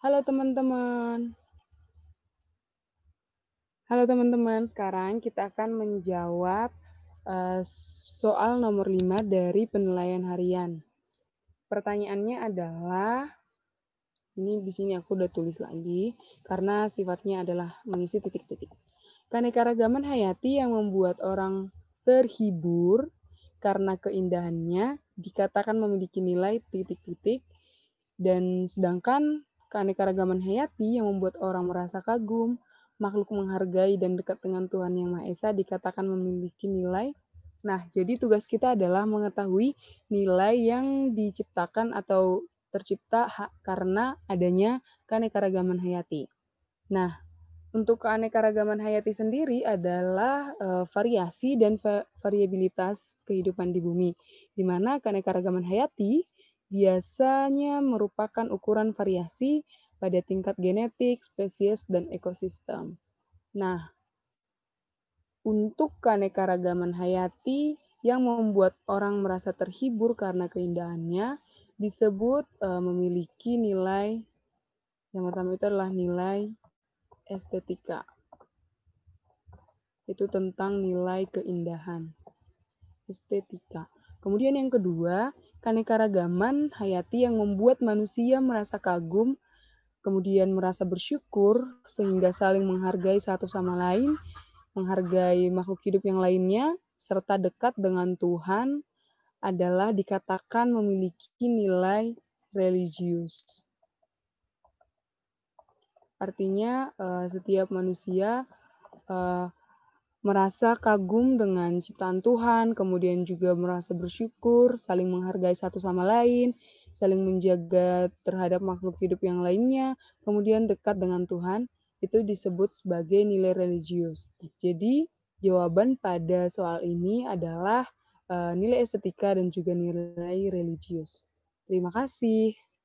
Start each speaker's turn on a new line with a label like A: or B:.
A: Halo teman-teman. Halo teman-teman, sekarang kita akan menjawab eh, soal nomor 5 dari penilaian harian. Pertanyaannya adalah ini di sini aku udah tulis lagi karena sifatnya adalah mengisi titik-titik. Keanekaragaman hayati yang membuat orang terhibur karena keindahannya dikatakan memiliki nilai titik-titik dan sedangkan keanekaragaman hayati yang membuat orang merasa kagum, makhluk menghargai dan dekat dengan Tuhan Yang Maha Esa dikatakan memiliki nilai. Nah, jadi tugas kita adalah mengetahui nilai yang diciptakan atau tercipta karena adanya keanekaragaman hayati. Nah, untuk keanekaragaman hayati sendiri adalah eh, variasi dan variabilitas kehidupan di bumi, di mana keanekaragaman hayati biasanya merupakan ukuran variasi pada tingkat genetik, spesies, dan ekosistem. Nah, untuk keanekaragaman hayati yang membuat orang merasa terhibur karena keindahannya disebut e, memiliki nilai yang pertama itu adalah nilai estetika. Itu tentang nilai keindahan. Estetika. Kemudian yang kedua, keanekaragaman hayati yang membuat manusia merasa kagum, kemudian merasa bersyukur, sehingga saling menghargai satu sama lain, menghargai makhluk hidup yang lainnya, serta dekat dengan Tuhan adalah dikatakan memiliki nilai religius. Artinya, eh, setiap manusia eh, merasa kagum dengan ciptaan Tuhan, kemudian juga merasa bersyukur, saling menghargai satu sama lain, saling menjaga terhadap makhluk hidup yang lainnya, kemudian dekat dengan Tuhan, itu disebut sebagai nilai religius. Jadi, jawaban pada soal ini adalah eh, nilai estetika dan juga nilai religius. Terima kasih.